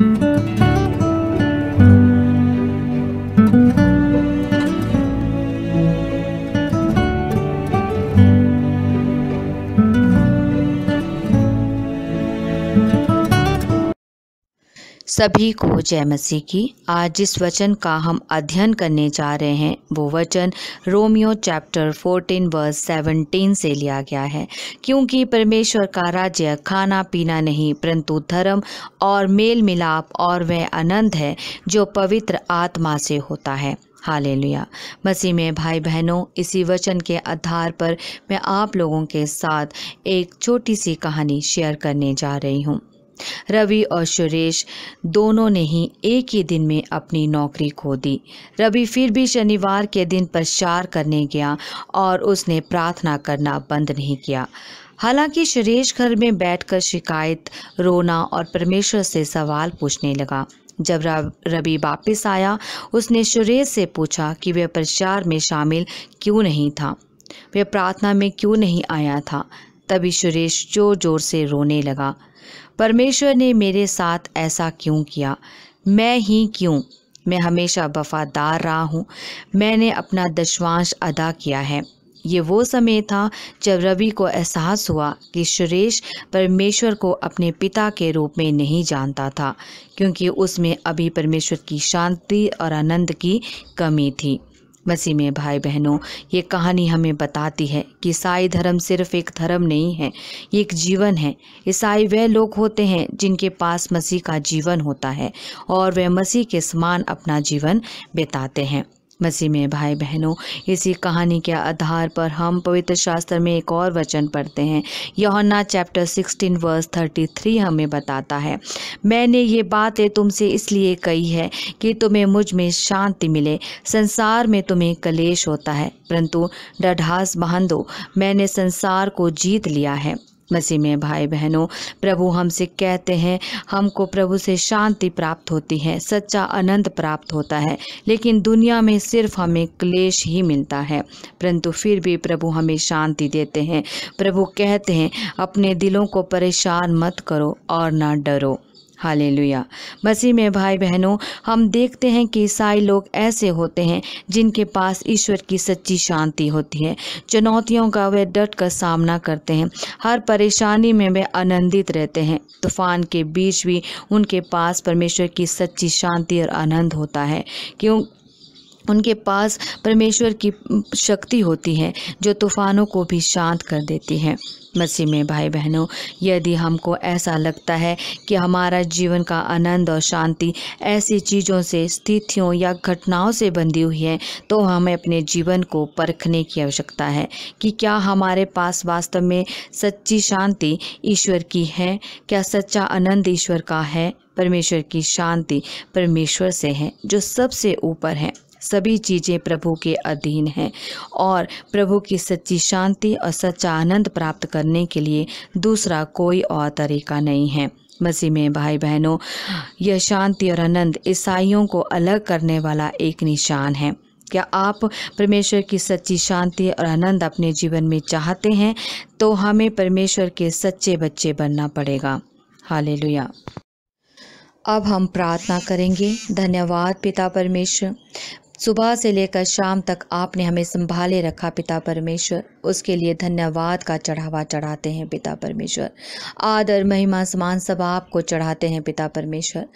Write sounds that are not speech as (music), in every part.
Thank you. सभी को जय मसीह की आज जिस वचन का हम अध्ययन करने जा रहे हैं वो वचन रोमियो चैप्टर 14 वर्स 17 से लिया गया है क्योंकि परमेश्वर का राज्य खाना पीना नहीं परंतु धर्म और मेल मिलाप और वह आनंद है जो पवित्र आत्मा से होता है लिया मसीह में भाई बहनों इसी वचन के आधार पर मैं आप लोगों के साथ एक छोटी सी कहानी शेयर करने जा रही हूँ रवि और सुरेश दोनों ने ही एक ही दिन में अपनी नौकरी खो दी रवि फिर भी शनिवार के दिन प्रचार करने गया और उसने प्रार्थना करना बंद नहीं किया हालांकि सुरेश घर में बैठकर शिकायत रोना और परमेश्वर से सवाल पूछने लगा जब रवि वापस आया उसने सुरेश से पूछा कि वह प्रचार में शामिल क्यों नहीं था वह प्रार्थना में क्यों नहीं आया था तभी सुरेश जोर जोर से रोने लगा परमेश्वर ने मेरे साथ ऐसा क्यों किया मैं ही क्यों मैं हमेशा वफादार रहा हूँ मैंने अपना दशवांश अदा किया है ये वो समय था जब रवि को एहसास हुआ कि सुरेश परमेश्वर को अपने पिता के रूप में नहीं जानता था क्योंकि उसमें अभी परमेश्वर की शांति और आनंद की कमी थी मसीह में भाई बहनों ये कहानी हमें बताती है कि ईसाई धर्म सिर्फ एक धर्म नहीं है ये एक जीवन है ईसाई वह लोग होते हैं जिनके पास मसीह का जीवन होता है और वह मसीह के समान अपना जीवन बिताते हैं मसीह में भाई बहनों इसी कहानी के आधार पर हम पवित्र शास्त्र में एक और वचन पढ़ते हैं यौना चैप्टर 16 वर्स 33 हमें बताता है मैंने ये बातें तुमसे इसलिए कही है कि तुम्हें मुझ में शांति मिले संसार में तुम्हें कलेश होता है परंतु डढ़ास बांधो मैंने संसार को जीत लिया है मसीह में भाई बहनों प्रभु हमसे कहते हैं हमको प्रभु से शांति प्राप्त होती है सच्चा आनंद प्राप्त होता है लेकिन दुनिया में सिर्फ हमें क्लेश ही मिलता है परंतु फिर भी प्रभु हमें शांति देते हैं प्रभु कहते हैं अपने दिलों को परेशान मत करो और ना डरो हालेलुया मसीह में भाई बहनों हम देखते हैं कि ईसाई लोग ऐसे होते हैं जिनके पास ईश्वर की सच्ची शांति होती है चुनौतियों का वे डट कर सामना करते हैं हर परेशानी में वे आनंदित रहते हैं तूफान के बीच भी उनके पास परमेश्वर की सच्ची शांति और आनंद होता है क्यों उनके पास परमेश्वर की शक्ति होती है जो तूफानों को भी शांत कर देती है मसीह में भाई बहनों यदि हमको ऐसा लगता है कि हमारा जीवन का आनंद और शांति ऐसी चीज़ों से स्थितियों या घटनाओं से बंधी हुई है तो हमें अपने जीवन को परखने की आवश्यकता है कि क्या हमारे पास वास्तव में सच्ची शांति ईश्वर की है क्या सच्चा आनंद ईश्वर का है परमेश्वर की शांति परमेश्वर से है जो सबसे ऊपर है सभी चीज़ें प्रभु के अधीन हैं और प्रभु की सच्ची शांति और सच्चा आनंद प्राप्त करने के लिए दूसरा कोई और तरीका नहीं है मसीह में भाई बहनों यह शांति और आनंद ईसाइयों को अलग करने वाला एक निशान है क्या आप परमेश्वर की सच्ची शांति और आनंद अपने जीवन में चाहते हैं तो हमें परमेश्वर के सच्चे बच्चे बनना पड़ेगा हाले अब हम प्रार्थना करेंगे धन्यवाद पिता परमेश्वर सुबह से लेकर शाम तक आपने हमें संभाले रखा पिता परमेश्वर उसके लिए धन्यवाद का चढ़ावा चढ़ाते हैं पिता परमेश्वर आदर महिमा समान सब आपको चढ़ाते हैं पिता परमेश्वर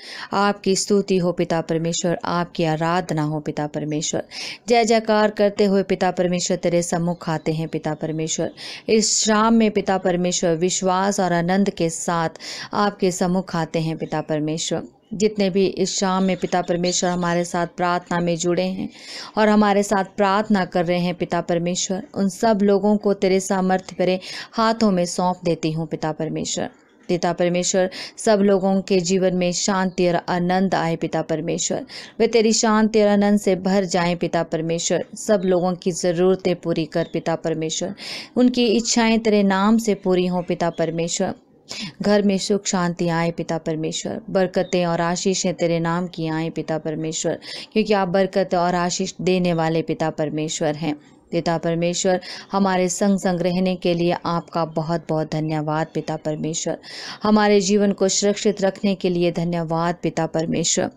आपकी स्तुति हो पिता परमेश्वर आपकी आराधना हो पिता परमेश्वर जय जयकार करते हुए पिता परमेश्वर तेरे सम्मुख आते हैं पिता परमेश्वर इस शाम में पिता परमेश्वर विश्वास और आनंद के साथ आपके सम्मुख आते हैं पिता परमेश्वर जितने भी इस शाम में पिता परमेश्वर हमारे साथ प्रार्थना में जुड़े हैं और हमारे साथ प्रार्थना कर रहे हैं पिता परमेश्वर उन सब लोगों को तेरे सामर्थ्य भरे हाथों में सौंप देती हूँ पिता परमेश्वर पिता परमेश्वर सब लोगों के जीवन में शांति और आनंद आए पिता परमेश्वर वे तेरी शांति और आनंद से भर जाएं पिता परमेश्वर सब लोगों की ज़रूरतें पूरी कर पिता परमेश्वर उनकी इच्छाएं तेरे नाम से पूरी हों पिता परमेश्वर घर में सुख शांति आए पिता परमेश्वर बरकतें और आशीषें तेरे नाम की आए पिता परमेश्वर क्योंकि आप बरकत और आशीष देने वाले पिता परमेश्वर हैं पिता परमेश्वर हमारे संग संग रहने के लिए आपका बहुत बहुत धन्यवाद पिता परमेश्वर हमारे जीवन को सुरक्षित रखने के लिए धन्यवाद पिता परमेश्वर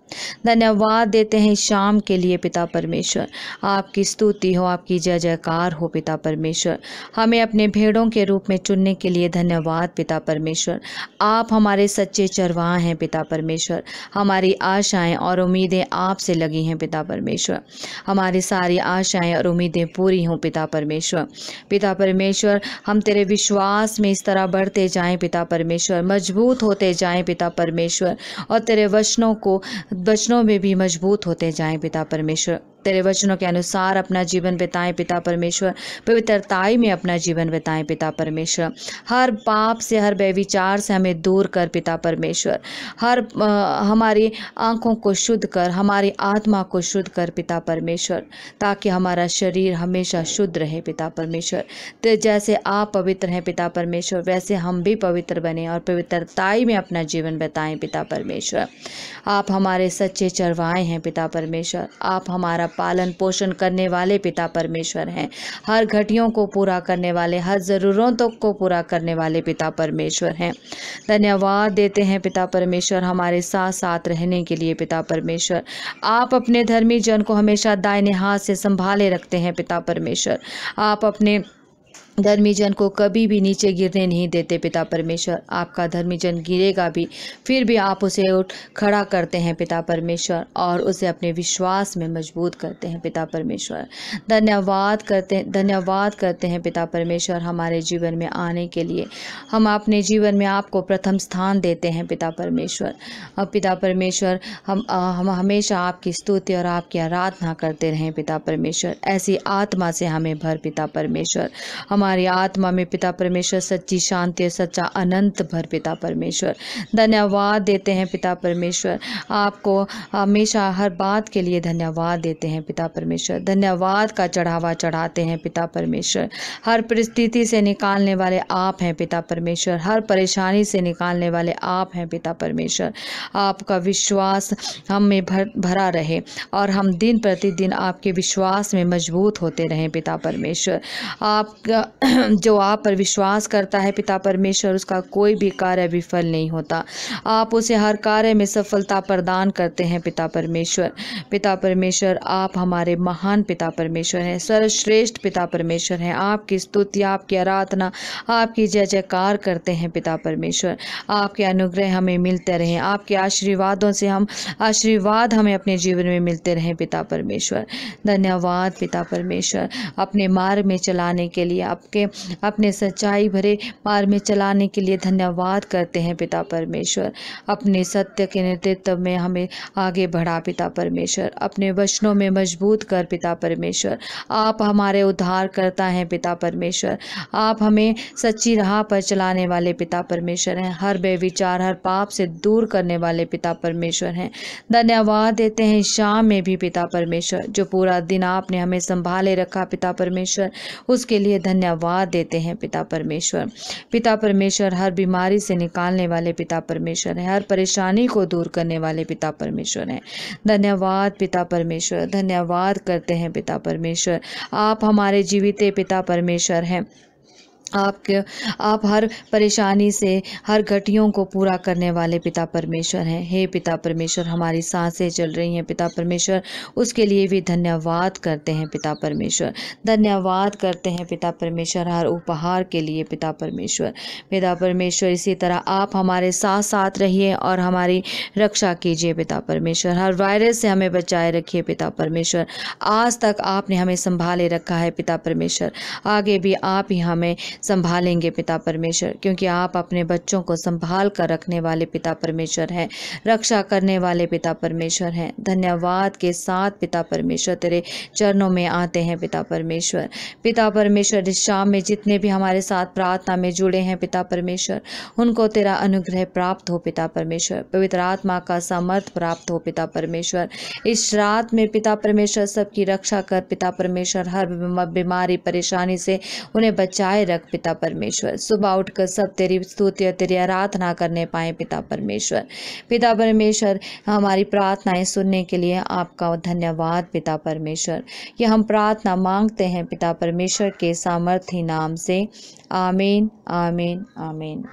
धन्यवाद देते हैं शाम के लिए पिता परमेश्वर आपकी स्तुति हो आपकी जय जयकार हो पिता परमेश्वर हमें अपने भेड़ों के रूप में चुनने के लिए धन्यवाद पिता परमेश्वर आप हमारे सच्चे चरवाह हैं पिता परमेश्वर हमारी आशाएं और उम्मीदें आपसे लगी हैं पिता परमेश्वर हमारी सारी आशाएं और उम्मीदें पूरी हूँ पिता परमेश्वर पिता परमेश्वर हम तेरे विश्वास में इस तरह बढ़ते जाएं पिता परमेश्वर मजबूत होते जाएं पिता परमेश्वर और तेरे वचनों को वचनों में भी मजबूत होते जाएं पिता परमेश्वर तेरे वचनों के अनुसार अपना जीवन बिताएं पिता परमेश्वर पवित्रताई में अपना जीवन बिताएं पिता परमेश्वर हर पाप से हर व्यविचार से हमें दूर कर पिता परमेश्वर हर आ, हमारी आँखों को शुद्ध कर हमारी आत्मा को शुद्ध कर पिता परमेश्वर ताकि हमारा शरीर हमेशा शुद्ध रहे पिता परमेश्वर तो जैसे आप पवित्र हैं पिता परमेश्वर वैसे हम भी पवित्र बने और पवित्रताई में अपना जीवन बिताएं पिता परमेश्वर आप हमारे सच्चे चरवाए हैं पिता परमेश्वर आप हमारा पालन पोषण करने वाले पिता परमेश्वर हैं हर घटियों को पूरा करने वाले हर ज़रूरतों को पूरा करने वाले पिता परमेश्वर हैं धन्यवाद देते हैं पिता परमेश्वर हमारे साथ साथ रहने के लिए पिता परमेश्वर आप अपने धर्मी जन को हमेशा दायने हाथ से संभाले रखते हैं पिता परमेश्वर आप अपने धर्मीजन को कभी भी नीचे गिरने नहीं देते पिता परमेश्वर आपका धर्मीजन गिरेगा भी फिर भी आप उसे उठ खड़ा करते हैं पिता परमेश्वर और उसे अपने विश्वास में मजबूत करते हैं पिता परमेश्वर धन्यवाद करते धन्यवाद करते हैं पिता परमेश्वर हमारे जीवन में आने के लिए हम अपने जीवन में आपको प्रथम स्थान देते हैं पिता परमेश्वर अब पिता परमेश्वर हम हम हमेशा आपकी स्तुति और आपकी आराधना करते रहें पिता परमेश्वर ऐसी आत्मा से हमें भर पिता परमेश्वर हम हमारी आत्मा में पिता परमेश्वर सच्ची शांति और सच्चा अनंत भर पिता परमेश्वर धन्यवाद देते हैं पिता परमेश्वर आपको हमेशा हर बात के लिए धन्यवाद देते हैं पिता परमेश्वर धन्यवाद का चढ़ावा चढ़ाते हैं पिता परमेश्वर हर परिस्थिति से निकालने वाले आप हैं पिता परमेश्वर हर परेशानी से निकालने वाले आप हैं पिता परमेश्वर आपका विश्वास हम में भर भरा रहे और हम दिन प्रतिदिन आपके विश्वास में मजबूत होते रहें पिता परमेश्वर आप (clears throat) जो आप पर विश्वास करता है पिता परमेश्वर उसका कोई भी कार्य विफल नहीं होता आप उसे हर कार्य में सफलता प्रदान करते हैं पिता परमेश्वर पिता परमेश्वर आप हमारे महान पिता परमेश्वर हैं सर्वश्रेष्ठ पिता परमेश्वर हैं आपकी स्तुति आपकी आराधना आपकी जय जयकार करते हैं पिता परमेश्वर आपके अनुग्रह हमें मिलते रहें आपके आशीर्वादों से हम आशीर्वाद हमें अपने जीवन में मिलते रहें पिता परमेश्वर धन्यवाद पिता परमेश्वर अपने मार्ग में चलाने के लिए आप आपके अपने सच्चाई भरे मार्ग में चलाने के लिए धन्यवाद करते हैं पिता परमेश्वर अपने सत्य के नेतृत्व में हमें आगे बढ़ा पिता परमेश्वर अपने वचनों में मजबूत कर पिता परमेश्वर आप हमारे उद्धार करता हैं पिता परमेश्वर आप हमें सच्ची राह पर चलाने वाले पिता परमेश्वर हैं हर बेविचार हर पाप से दूर करने वाले पिता परमेश्वर हैं धन्यवाद देते हैं शाम में भी पिता परमेश्वर जो पूरा दिन आपने हमें संभाले रखा पिता परमेश्वर उसके लिए धन्यवाद धन्यवाद देते हैं पिता परमेश्वर पिता परमेश्वर हर बीमारी से निकालने वाले पिता परमेश्वर हैं हर परेशानी को दूर करने वाले पिता परमेश्वर हैं धन्यवाद पिता परमेश्वर धन्यवाद करते हैं पिता परमेश्वर आप हमारे जीवित पिता परमेश्वर हैं आपके आप हर परेशानी से हर घटियों को पूरा करने वाले पिता परमेश्वर हैं हे पिता परमेश्वर हमारी सांसें चल रही हैं पिता परमेश्वर उसके लिए भी धन्यवाद करते हैं पिता परमेश्वर धन्यवाद करते हैं पिता परमेश्वर हर उपहार के लिए पिता परमेश्वर पिता परमेश्वर इसी तरह आप हमारे साथ साथ रहिए और हमारी रक्षा कीजिए पिता परमेश्वर हर वायरस से हमें बचाए रखिए पिता परमेश्वर आज तक आपने हमें संभाले रखा है पिता परमेश्वर आगे भी आप ही हमें संभालेंगे पिता परमेश्वर क्योंकि आप अपने बच्चों को संभाल कर रखने वाले पिता परमेश्वर हैं रक्षा करने वाले पिता परमेश्वर हैं धन्यवाद के साथ पिता परमेश्वर तेरे चरणों में आते हैं पिता परमेश्वर पिता परमेश्वर इस शाम में जितने भी हमारे साथ प्रार्थना में जुड़े हैं पिता परमेश्वर उनको तेरा अनुग्रह प्राप्त हो पिता परमेश्वर पवित्र आत्मा का सामर्थ प्राप्त हो पिता परमेश्वर इस रात में पिता परमेश्वर सबकी रक्षा कर पिता परमेश्वर हर बीमारी परेशानी से उन्हें बचाए रख पिता परमेश्वर सुबह उठकर सब तेरी स्तुति और तेरी आराधना करने पाए पिता परमेश्वर पिता परमेश्वर हमारी प्रार्थनाएं सुनने के लिए आपका धन्यवाद पिता परमेश्वर ये हम प्रार्थना मांगते हैं पिता परमेश्वर के सामर्थ्य नाम से आमीन आमीन आमीन